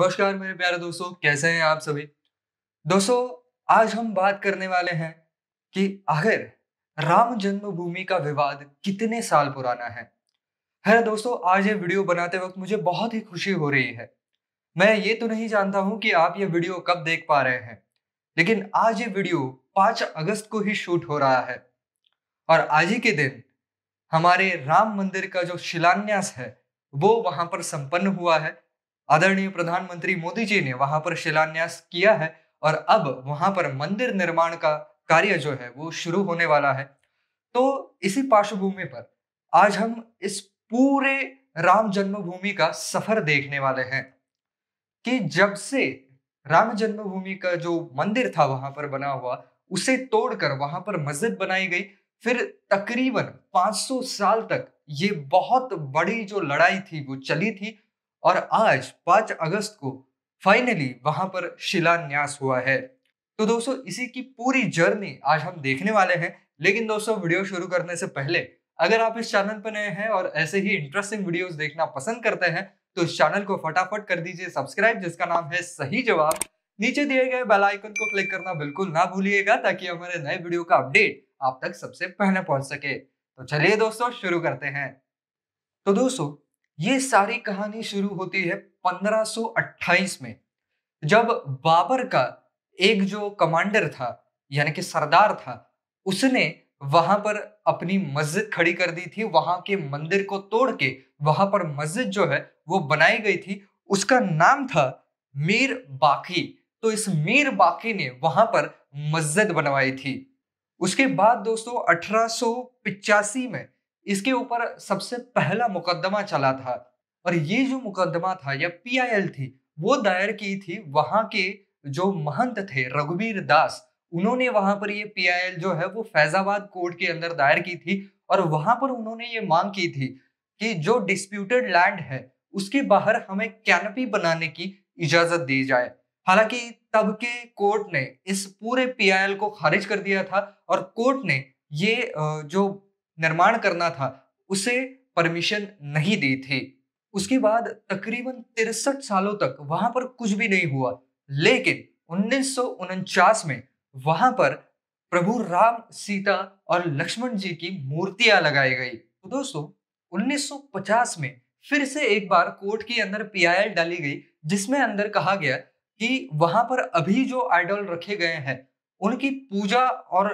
नमस्कार मेरे प्यारे दोस्तों कैसे हैं आप सभी दोस्तों आज हम बात करने वाले हैं कि आखिर राम जन्मभूमि का विवाद कितने साल पुराना है है दोस्तों आज ये वीडियो बनाते वक्त मुझे बहुत ही खुशी हो रही है मैं ये तो नहीं जानता हूं कि आप ये वीडियो कब देख पा रहे हैं लेकिन आज ये वीडियो 5 अगस्त को ही शूट हो रहा है और आज ही के दिन हमारे राम मंदिर का जो शिलान्यास है वो वहां पर संपन्न हुआ है आदरणीय प्रधानमंत्री मोदी जी ने वहां पर शिलान्यास किया है और अब वहां पर मंदिर निर्माण का कार्य जो है वो शुरू होने वाला है तो इसी पार्श्वभूमि पर आज हम इस पूरे राम जन्मभूमि का सफर देखने वाले हैं कि जब से राम जन्मभूमि का जो मंदिर था वहां पर बना हुआ उसे तोड़कर वहां पर मस्जिद बनाई गई फिर तकरीबन 500 साल तक ये बहुत बड़ी जो लड़ाई थी वो चली थी और आज 5 अगस्त को फाइनली वहां पर शिलान्यास हुआ है तो दोस्तों इसी की पूरी जर्नी आज हम देखने वाले हैं लेकिन दोस्तों वीडियो शुरू करने से पहले अगर आप इस चैनल पर नए हैं और ऐसे ही इंटरेस्टिंग वीडियोस देखना पसंद करते हैं तो इस चैनल को फटाफट कर दीजिए सब्सक्राइब जिसका नाम है सही जवाब नीचे दिए गए बेल आइकन को क्लिक करना बिल्कुल ना भूलिएगा ताकि हमारे नए वीडियो का अपडेट आप तक सबसे पहले पहुंच सके तो चलिए दोस्तों शुरू करते हैं तो दोस्तों ये सारी कहानी शुरू होती है 1528 में जब बाबर का एक जो कमांडर था यानी कि सरदार था उसने वहां पर अपनी मस्जिद खड़ी कर दी थी वहां के मंदिर को तोड़ के वहां पर मस्जिद जो है वो बनाई गई थी उसका नाम था मीर बाकी तो इस मीर बाकी ने वहां पर मस्जिद बनवाई थी उसके बाद दोस्तों अठारह में इसके ऊपर सबसे पहला मुकदमा चला था और ये जो मुकदमा था या पीआईएल थी वो दायर की थी वहां के जो महंत थे रघुवीर दास उन्होंने वहां पर ये पीआईएल जो है वो फैजाबाद कोर्ट के अंदर दायर की थी और वहां पर उन्होंने ये मांग की थी कि जो डिस्प्यूटेड लैंड है उसके बाहर हमें कैनपी बनाने की इजाजत दी जाए हालांकि तब के कोर्ट ने इस पूरे पीआईएल को खारिज कर दिया था और कोर्ट ने ये जो निर्माण करना था उसे परमिशन नहीं दी थी उसके बाद तकरीबन तिरसठ सालों तक वहां पर कुछ भी नहीं हुआ लेकिन उन्नीस में वहां पर प्रभु राम सीता और लक्ष्मण जी की मूर्तियां लगाई गई तो दोस्तों 1950 में फिर से एक बार कोर्ट के अंदर पीआईएल डाली गई जिसमें अंदर कहा गया कि वहां पर अभी जो आइडल रखे गए हैं उनकी पूजा और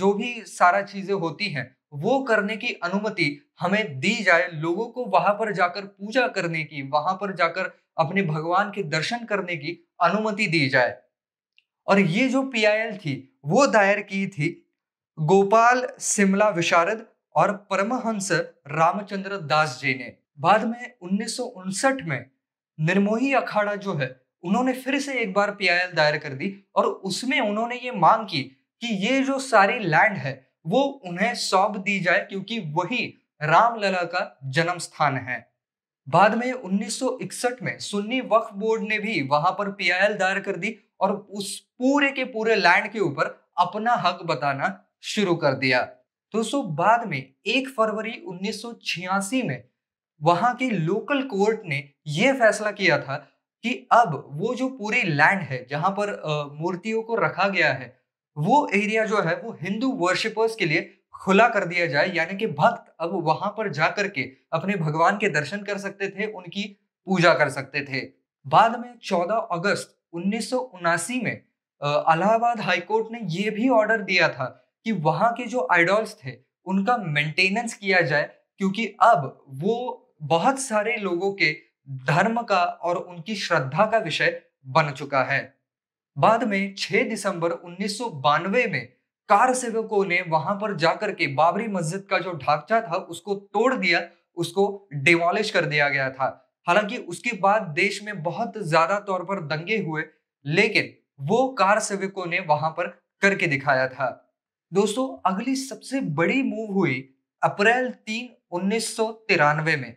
जो भी सारा चीजें होती हैं वो करने की अनुमति हमें दी जाए लोगों को वहां पर जाकर पूजा करने की वहां पर जाकर अपने भगवान के दर्शन करने की अनुमति दी जाए और ये जो पीआईएल थी वो दायर की थी गोपाल शिमला विशारद और परमहंस रामचंद्र दास जी ने बाद में उन्नीस में निर्मोही अखाड़ा जो है उन्होंने फिर से एक बार पीआईएल दायर कर दी और उसमें उन्होंने ये मांग की कि ये जो सारी लैंड है वो उन्हें सौंप दी जाए क्योंकि वही रामलला का जन्म स्थान है बाद में 1961 में सुन्नी वक्फ बोर्ड ने भी वहां पर पीआईएल दायर कर दी और उस पूरे के पूरे लैंड के ऊपर अपना हक बताना शुरू कर दिया दोस्तों बाद में 1 फरवरी 1986 में वहां के लोकल कोर्ट ने यह फैसला किया था कि अब वो जो पूरी लैंड है जहां पर मूर्तियों को रखा गया है वो एरिया जो है वो हिंदू वर्शिपर्स के लिए खुला कर दिया जाए यानी कि भक्त अब वहां पर जाकर के अपने भगवान के दर्शन कर सकते थे उनकी पूजा कर सकते थे बाद में 14 अगस्त उन्नीस में अलाहाबाद हाईकोर्ट ने यह भी ऑर्डर दिया था कि वहां के जो आइडॉल्स थे उनका मेंटेनेंस किया जाए क्योंकि अब वो बहुत सारे लोगों के धर्म का और उनकी श्रद्धा का विषय बन चुका है बाद में 6 दिसंबर उन्नीस में कार सेवकों ने वहां पर जाकर के बाबरी मस्जिद का जो ढांचा था उसको तोड़ दिया उसको डिमोलिश कर दिया गया था हालांकि उसके बाद देश में बहुत ज्यादा तौर पर दंगे हुए लेकिन वो कार सेवकों ने वहां पर करके दिखाया था दोस्तों अगली सबसे बड़ी मूव हुई अप्रैल तीन उन्नीस में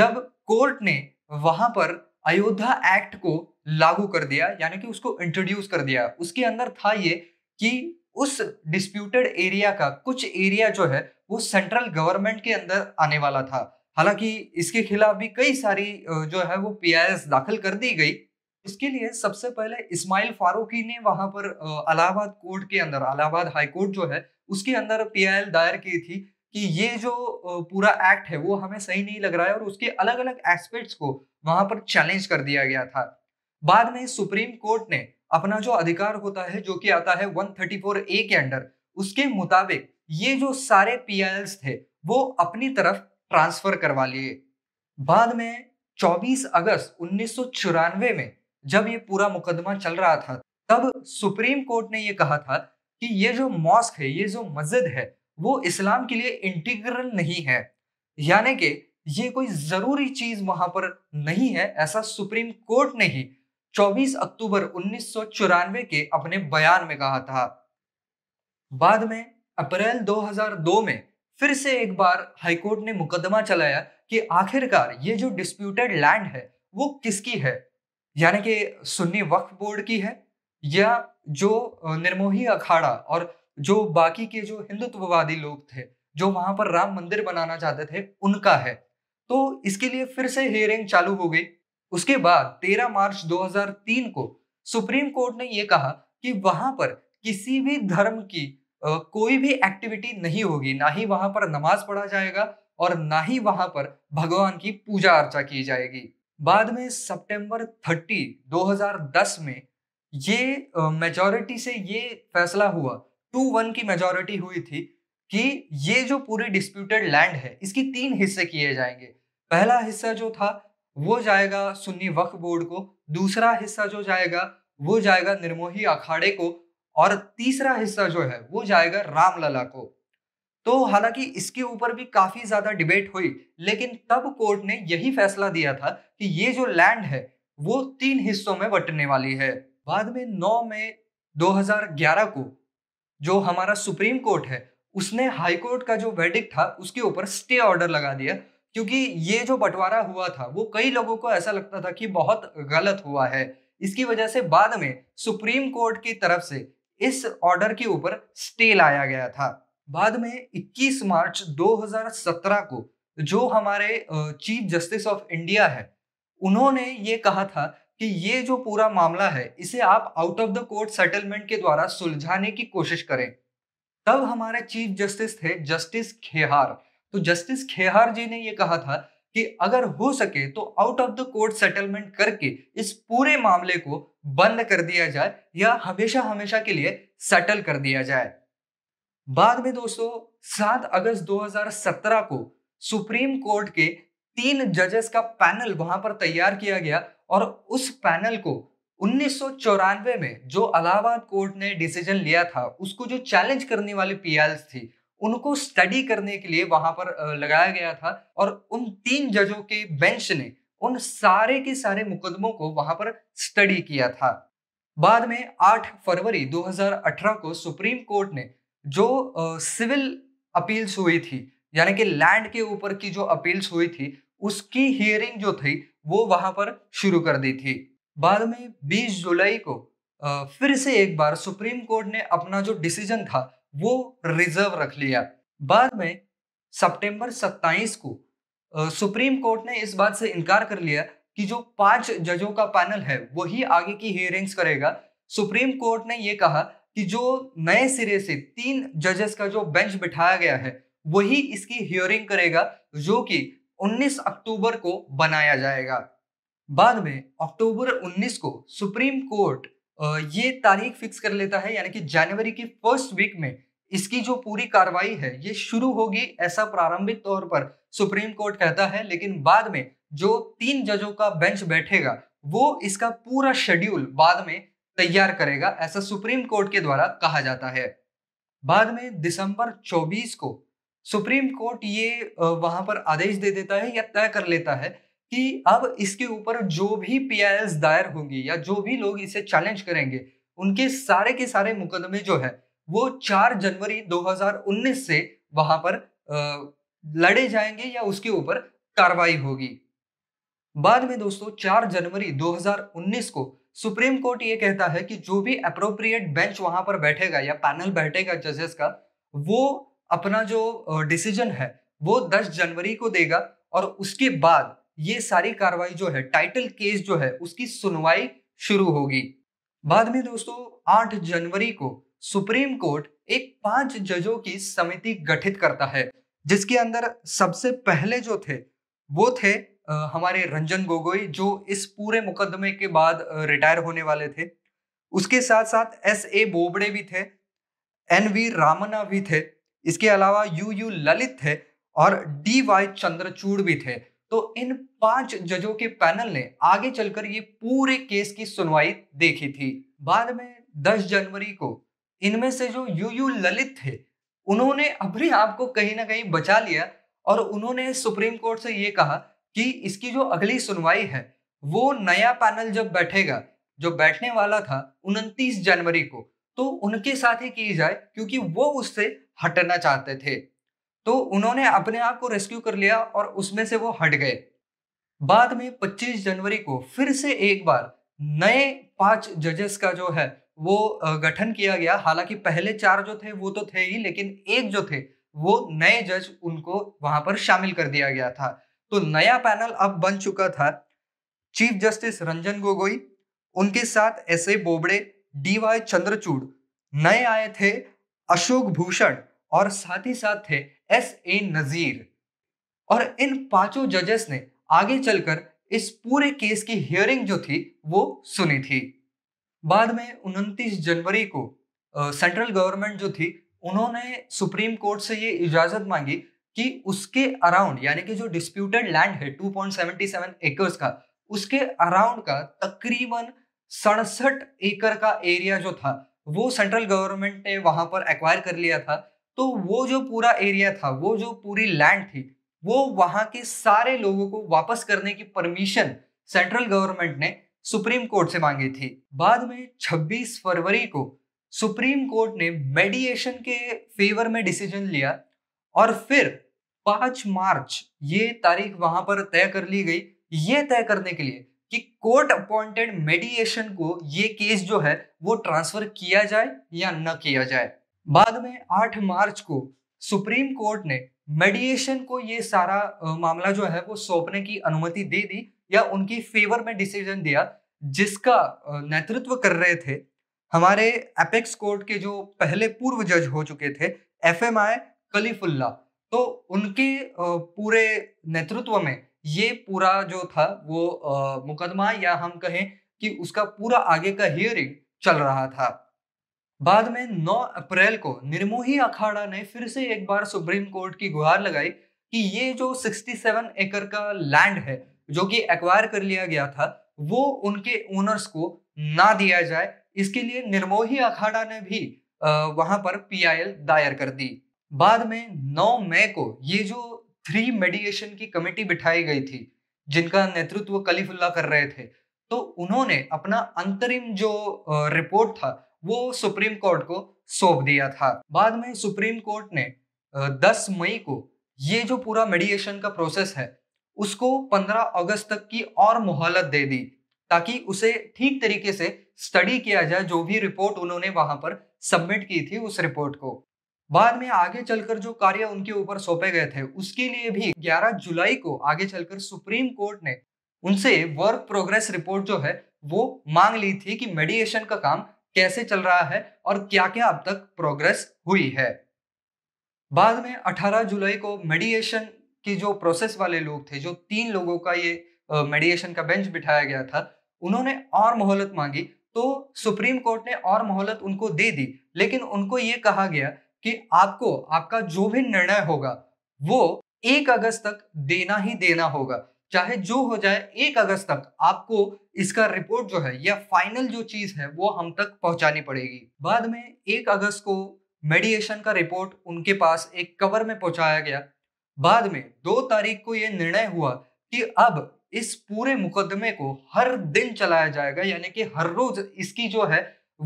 जब कोर्ट ने वहां पर अयोध्या एक्ट को लागू कर दिया यानी कि उसको इंट्रोड्यूस कर दिया उसके अंदर था ये कि उस डिस्प्यूटेड एरिया का कुछ एरिया जो है वो सेंट्रल गवर्नमेंट के अंदर आने वाला था हालांकि इसके खिलाफ भी कई सारी जो है वो पी दाखिल कर दी गई इसके लिए सबसे पहले इस्माइल फारूकी ने वहां पर अलाहाबाद कोर्ट के अंदर अलाहाबाद हाई कोर्ट जो है उसके अंदर पी दायर की थी कि ये जो पूरा एक्ट है वो हमें सही नहीं लग रहा है और उसके अलग अलग एस्पेक्ट्स को वहां पर चैलेंज कर दिया गया था बाद में सुप्रीम कोर्ट ने अपना जो अधिकार होता है जो कि आता है 134 ए के अंडर उसके मुताबिक ये जो सारे पी थे वो अपनी तरफ ट्रांसफर करवा लिए बाद में 24 अगस्त उन्नीस में जब ये पूरा मुकदमा चल रहा था तब सुप्रीम कोर्ट ने ये कहा था कि ये जो मॉस्क है ये जो मस्जिद है वो इस्लाम के लिए इंटीग्रल नहीं है यानी कि ये कोई ज़रूरी चीज़ वहां पर नहीं है ऐसा सुप्रीम कोर्ट ने ही 24 अक्टूबर उन्नीस के अपने बयान में कहा था बाद में अप्रैल 2002 में फिर से एक बार हाईकोर्ट ने मुकदमा चलाया कि आखिरकार ये जो डिस्प्यूटेड लैंड है वो किसकी है यानी कि सुन्नी वक्फ बोर्ड की है या जो निर्मोही अखाड़ा और जो बाकी के जो हिंदुत्ववादी लोग थे जो वहां पर राम मंदिर बनाना चाहते थे उनका है तो इसके लिए फिर से हियरिंग चालू हो गई उसके बाद 13 मार्च 2003 को सुप्रीम कोर्ट ने यह कहा कि वहां पर किसी भी धर्म की आ, कोई भी एक्टिविटी नहीं होगी ना ही वहां पर नमाज पढ़ा जाएगा और ना ही वहां पर भगवान की पूजा अर्चा की जाएगी बाद में सितंबर 30 2010 में ये मेजॉरिटी से ये फैसला हुआ टू वन की मेजोरिटी हुई थी कि ये जो पूरी डिस्प्यूटेड लैंड है इसकी तीन हिस्से किए जाएंगे पहला हिस्सा जो था वो जाएगा सुन्नी वक्फ बोर्ड को दूसरा हिस्सा जो जाएगा वो जाएगा निर्मोही अखाड़े को और तीसरा हिस्सा जो है वो जाएगा रामलला को तो हालांकि इसके ऊपर भी काफी ज्यादा डिबेट हुई लेकिन तब कोर्ट ने यही फैसला दिया था कि ये जो लैंड है वो तीन हिस्सों में बटने वाली है बाद में 9 मई 2011 को जो हमारा सुप्रीम कोर्ट है उसने हाई कोर्ट का जो वेडिक था उसके ऊपर स्टे ऑर्डर लगा दिया क्योंकि ये जो बंटवारा हुआ था वो कई लोगों को ऐसा लगता था कि बहुत गलत हुआ है इसकी वजह से बाद में सुप्रीम कोर्ट की तरफ से इस ऑर्डर के ऊपर स्टे लाया गया था बाद में 21 मार्च 2017 को जो हमारे चीफ जस्टिस ऑफ इंडिया है उन्होंने ये कहा था कि ये जो पूरा मामला है इसे आप out of the court settlement के द्वारा सुलझाने की कोशिश करें तब हमारे चीफ जस्टिस थे जस्टिस खेहार तो जस्टिस खेहार जी ने यह कहा था कि अगर हो सके तो out of the court settlement करके इस पूरे मामले को बंद कर दिया जाए या हमेशा हमेशा के लिए सेटल कर दिया जाए बाद में दोस्तों सात अगस्त 2017 को सुप्रीम कोर्ट के तीन जजेस का पैनल वहां पर तैयार किया गया और उस पैनल को उन्नीस में जो अलाहाबाद कोर्ट ने डिसीजन लिया था उसको जो चैलेंज करने वाली पीएल्स थी उनको स्टडी करने के लिए वहां पर लगाया गया था और उन तीन जजों के बेंच ने उन सारे के सारे मुकदमों को वहां पर स्टडी किया था बाद में 8 फरवरी 2018 को सुप्रीम कोर्ट ने जो सिविल अपील्स हुई थी यानी कि लैंड के ऊपर की जो अपील्स हुई थी उसकी हियरिंग जो थी वो वहां पर शुरू कर दी थी बाद में 20 जुलाई को फिर से एक बार सुप्रीम कोर्ट ने अपना जो डिसीजन था वो रिजर्व रख लिया बाद में सितंबर 27 को सुप्रीम कोर्ट ने इस बात से इनकार कर लिया कि जो पांच जजों का पैनल है वही आगे की हियरिंग्स करेगा सुप्रीम कोर्ट ने यह कहा कि जो नए सिरे से तीन जजेस का जो बेंच बिठाया गया है वही इसकी हियरिंग करेगा जो कि 19 अक्टूबर को बनाया जाएगा बाद में अक्टूबर 19 को सुप्रीम कोर्ट ये तारीख फिक्स कर लेता है यानी कि जनवरी की फर्स्ट वीक में इसकी जो पूरी कार्रवाई है ये शुरू होगी ऐसा प्रारंभिक तौर पर सुप्रीम कोर्ट कहता है लेकिन बाद में जो तीन जजों का बेंच बैठेगा वो इसका पूरा शेड्यूल बाद में तैयार करेगा ऐसा सुप्रीम कोर्ट के द्वारा कहा जाता है बाद में दिसंबर 24 को सुप्रीम कोर्ट ये वहां पर आदेश दे देता है या तय कर लेता है कि अब इसके ऊपर जो भी पी दायर होंगी या जो भी लोग इसे चैलेंज करेंगे उनके सारे के सारे मुकदमे जो है वो 4 जनवरी 2019 से वहां पर लड़े जाएंगे या उसके ऊपर कार्रवाई होगी बाद में दोस्तों 4 जनवरी 2019 को सुप्रीम कोर्ट ये कहता है कि जो भी अप्रोप्रिएट बेंच वहां पर बैठेगा या पैनल बैठेगा जजेस का वो अपना जो डिसीजन है वो 10 जनवरी को देगा और उसके बाद ये सारी कार्रवाई जो है टाइटल केस जो है उसकी सुनवाई शुरू होगी बाद में दोस्तों 8 जनवरी को सुप्रीम कोर्ट एक पांच जजों की समिति गठित करता है जिसके अंदर सबसे पहले जो थे वो थे आ, हमारे रंजन गोगोई जो इस पूरे मुकदमे के बाद रिटायर होने वाले थे उसके साथ साथ एस ए बोबड़े भी थे एन वी रामना भी थे इसके अलावा यू यू ललित थे और डी वाई चंद्रचूड़ भी थे तो इन पांच जजों के पैनल ने आगे चलकर ये पूरे केस की सुनवाई देखी थी बाद में 10 जनवरी को इनमें से जो यू यू ललित थे उन्होंने अपने आप को कहीं ना कहीं बचा लिया और उन्होंने सुप्रीम कोर्ट से ये कहा कि इसकी जो अगली सुनवाई है वो नया पैनल जब बैठेगा जो बैठने वाला था उनतीस जनवरी को तो उनके साथ ही की जाए क्योंकि वो उससे हटना चाहते थे तो उन्होंने अपने आप को रेस्क्यू कर लिया और उसमें से वो हट गए बाद में 25 जनवरी को फिर से एक बार नए पांच जजेस का जो है वो गठन किया गया हालांकि पहले चार जो थे वो तो थे ही लेकिन एक जो थे वो नए जज उनको वहां पर शामिल कर दिया गया था तो नया पैनल अब बन चुका था चीफ जस्टिस रंजन गोगोई उनके साथ S A Bobde D Y Chandrachud नए आए थे अशोक भूषण और साथ ही साथ थे एस ए नज़ीर और इन पांचों जजेस ने आगे चलकर इस पूरे केस की हियरिंग जो थी वो सुनी थी बाद में उनतीस जनवरी को सेंट्रल गवर्नमेंट जो थी उन्होंने सुप्रीम कोर्ट से ये इजाज़त मांगी कि उसके अराउंड यानी कि जो डिस्प्यूटेड लैंड है 2.77 एकर्स का उसके अराउंड का तकरीबन सड़सठ एकड़ का एरिया जो था वो सेंट्रल गवर्नमेंट ने वहां पर एक्वायर कर लिया था तो वो जो पूरा एरिया था वो जो पूरी लैंड थी वो वहां के सारे लोगों को वापस करने की परमिशन सेंट्रल गवर्नमेंट ने सुप्रीम कोर्ट से मांगी थी बाद में 26 फरवरी को सुप्रीम कोर्ट ने मेडिएशन के फेवर में डिसीजन लिया और फिर 5 मार्च ये तारीख वहां पर तय कर ली गई ये तय करने के लिए कि कोर्ट अपॉइंटेड मेडिएशन को ये केस जो है वो ट्रांसफर किया जाए या न किया जाए बाद में 8 मार्च को सुप्रीम कोर्ट ने मेडिएशन को ये सारा मामला जो है वो सौंपने की अनुमति दे दी या उनकी फेवर में डिसीजन दिया जिसका नेतृत्व कर रहे थे हमारे एपेक्स कोर्ट के जो पहले पूर्व जज हो चुके थे एफ एम आई कलीफुल्ला तो उनके पूरे नेतृत्व में ये पूरा जो था वो आ, मुकदमा या हम कहें कि उसका पूरा आगे का हियरिंग चल रहा था बाद में 9 अप्रैल को निर्मोही अखाड़ा ने फिर से एक बार सुप्रीम कोर्ट की गुहार लगाई कि ये जो 67 एकड़ का लैंड है जो कि एक्वायर कर लिया गया था वो उनके ओनर्स को ना दिया जाए इसके लिए निर्मोही अखाड़ा ने भी वहां पर पीआईएल दायर कर दी बाद में 9 मई को ये जो थ्री मेडिएशन की कमेटी बिठाई गई थी जिनका नेतृत्व कलीफुल्ला कर रहे थे तो उन्होंने अपना अंतरिम जो रिपोर्ट था वो सुप्रीम कोर्ट को सौंप दिया था बाद में सुप्रीम कोर्ट ने 10 मई को ये जो पूरा मेडिएशन का प्रोसेस है उसको 15 अगस्त तक की और मोहलत दे दी ताकि उसे ठीक तरीके से स्टडी किया जाए जो भी रिपोर्ट उन्होंने वहां पर सबमिट की थी उस रिपोर्ट को बाद में आगे चलकर जो कार्य उनके ऊपर सौंपे गए थे उसके लिए भी 11 जुलाई को आगे चलकर सुप्रीम कोर्ट ने उनसे वर्क प्रोग्रेस रिपोर्ट जो है वो मांग ली थी कि मेडिएशन का काम कैसे चल रहा है और क्या क्या अब तक प्रोग्रेस हुई है बाद में 18 जुलाई को मेडिएशन की जो प्रोसेस वाले लोग थे जो तीन लोगों का ये मेडिएशन का बेंच बिठाया गया था उन्होंने और मोहलत मांगी तो सुप्रीम कोर्ट ने और मोहलत उनको दे दी लेकिन उनको ये कहा गया कि आपको आपका जो भी निर्णय होगा वो एक अगस्त तक देना ही देना होगा चाहे जो हो जाए एक अगस्त तक आपको इसका रिपोर्ट जो है या फाइनल जो चीज है वो हम तक पहुंचानी पड़ेगी बाद में एक अगस्त को मेडिएशन का रिपोर्ट उनके पास एक कवर में पहुंचाया गया बाद में दो तारीख को यह निर्णय हुआ कि अब इस पूरे मुकदमे को हर दिन चलाया जाएगा यानी कि हर रोज इसकी जो है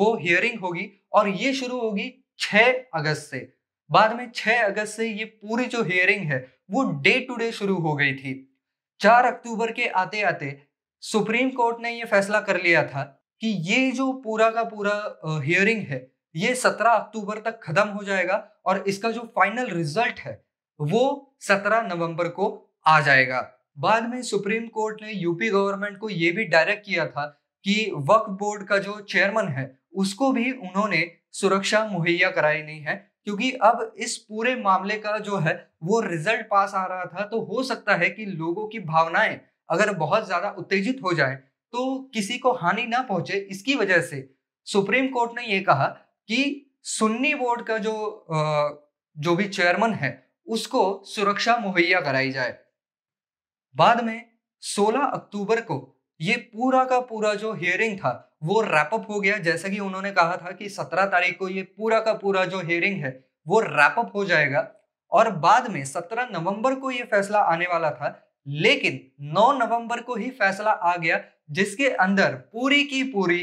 वो हियरिंग होगी और ये शुरू होगी 6 अगस्त से बाद में 6 अगस्त से ये पूरी जो हियरिंग है वो डे टू डे शुरू हो गई थी चार अक्टूबर के आते आते सुप्रीम कोर्ट ने ये फैसला कर लिया था कि ये जो पूरा का पूरा हियरिंग है ये 17 अक्टूबर तक खत्म हो जाएगा और इसका जो फाइनल रिजल्ट है वो 17 नवंबर को आ जाएगा बाद में सुप्रीम कोर्ट ने यूपी गवर्नमेंट को ये भी डायरेक्ट किया था कि वक्फ बोर्ड का जो चेयरमैन है उसको भी उन्होंने सुरक्षा मुहैया कराई नहीं है क्योंकि अब इस पूरे मामले का जो है वो रिजल्ट पास आ रहा था तो हो सकता है कि लोगों की भावनाएं अगर बहुत ज्यादा उत्तेजित हो जाए तो किसी को हानि ना पहुंचे इसकी वजह से सुप्रीम कोर्ट ने ये कहा कि सुन्नी बोर्ड का जो जो भी चेयरमैन है उसको सुरक्षा मुहैया कराई जाए बाद में 16 अक्टूबर को ये पूरा का पूरा जो हियरिंग था वो रैपअप हो गया जैसे कि उन्होंने कहा था कि सत्रह तारीख को ये पूरा का पूरा जो हियरिंग है वो रैपअप हो जाएगा और बाद में सत्रह नवंबर को ये फैसला आने वाला था लेकिन 9 नवंबर को ही फैसला आ गया जिसके अंदर पूरी की पूरी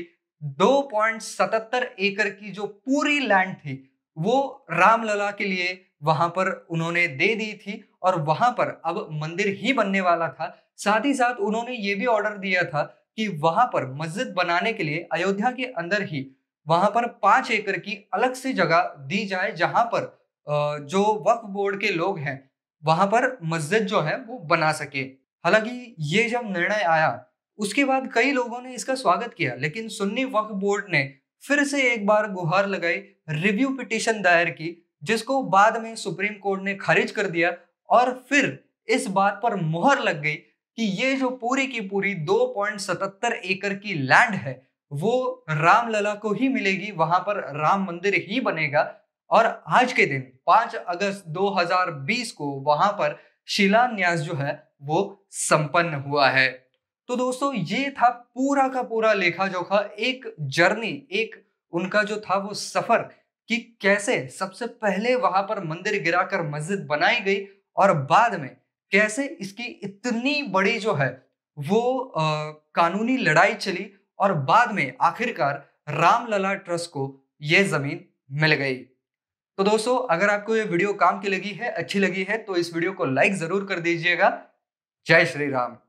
2.77 एकड़ की जो पूरी लैंड थी वो रामलला के लिए वहां पर उन्होंने दे दी थी और वहां पर अब मंदिर ही बनने वाला था साथ ही साथ उन्होंने ये भी ऑर्डर दिया था कि वहां पर मस्जिद बनाने के लिए अयोध्या के अंदर ही वहां पर पांच एकड़ की अलग से जगह दी जाए जहां पर जो वक्फ बोर्ड के लोग हैं वहां पर मस्जिद जो है वो बना सके हालांकि ये जब निर्णय आया उसके बाद कई लोगों ने इसका स्वागत किया लेकिन सुन्नी वक्फ बोर्ड ने फिर से एक बार गुहार लगाई रिव्यू पिटिशन दायर की जिसको बाद में सुप्रीम कोर्ट ने खारिज कर दिया और फिर इस बात पर मोहर लग गई कि ये जो पूरी की पूरी 2.77 एकड़ की लैंड है वो रामलला को ही मिलेगी वहां पर राम मंदिर ही बनेगा और आज के दिन 5 अगस्त 2020 को वहां पर शिलान्यास जो है वो संपन्न हुआ है तो दोस्तों ये था पूरा का पूरा लेखा जोखा एक जर्नी एक उनका जो था वो सफर कि कैसे सबसे पहले वहां पर मंदिर गिराकर मस्जिद बनाई गई और बाद में कैसे इसकी इतनी बड़ी जो है वो आ, कानूनी लड़ाई चली और बाद में आखिरकार रामलला ट्रस्ट को ये जमीन मिल गई तो दोस्तों अगर आपको ये वीडियो काम की लगी है अच्छी लगी है तो इस वीडियो को लाइक जरूर कर दीजिएगा जय श्री राम